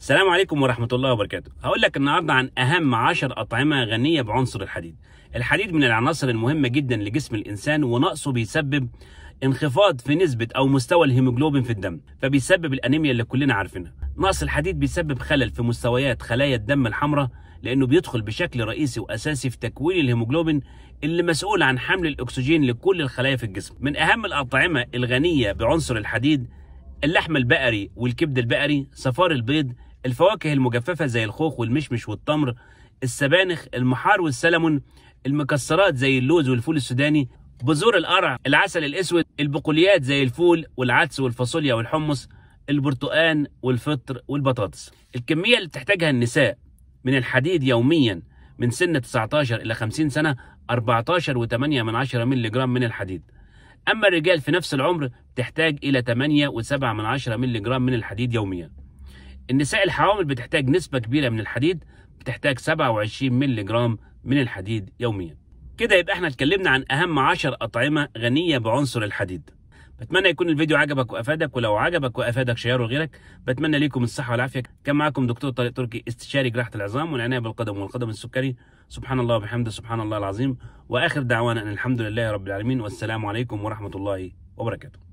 السلام عليكم ورحمة الله وبركاته هقول لك النهاردة عن أهم عشر أطعمة غنية بعنصر الحديد الحديد من العناصر المهمة جدا لجسم الإنسان ونقصه بيسبب انخفاض في نسبة أو مستوى الهيموجلوبين في الدم فبيسبب الأنيميا اللي كلنا عارفينها نقص الحديد بيسبب خلل في مستويات خلايا الدم الحمراء لأنه بيدخل بشكل رئيسي وأساسي في تكوين الهيموجلوبين اللي مسؤول عن حمل الأكسجين لكل الخلايا في الجسم من أهم الأطعمة الغنية بعنصر الحديد اللحم البقري والكبد البقري صفار البيض الفواكه المجففة زي الخوخ والمشمش والتمر السبانخ المحار والسلمون المكسرات زي اللوز والفول السوداني بذور القرع العسل الأسود البقوليات زي الفول والعدس والفاصوليا والحمص البرتقان والفطر والبطاطس الكمية اللي بتحتاجها النساء من الحديد يوميا من سن 19 إلى 50 سنة 14.8 من 10 جرام من الحديد أما الرجال في نفس العمر تحتاج إلى 8.7 من 10 جرام من الحديد يوميا النساء الحوامل بتحتاج نسبة كبيرة من الحديد بتحتاج 27 مللي جرام من الحديد يوميا كده يبقى احنا اتكلمنا عن اهم 10 اطعمة غنية بعنصر الحديد بتمنى يكون الفيديو عجبك وافادك ولو عجبك وافادك شيره لغيرك بتمنى ليكم الصحه والعافيه كان معاكم دكتور طارق تركي استشاري جراحه العظام والعنايه بالقدم والقدم السكري سبحان الله وبحمده سبحان الله العظيم واخر دعوانا ان الحمد لله رب العالمين والسلام عليكم ورحمه الله وبركاته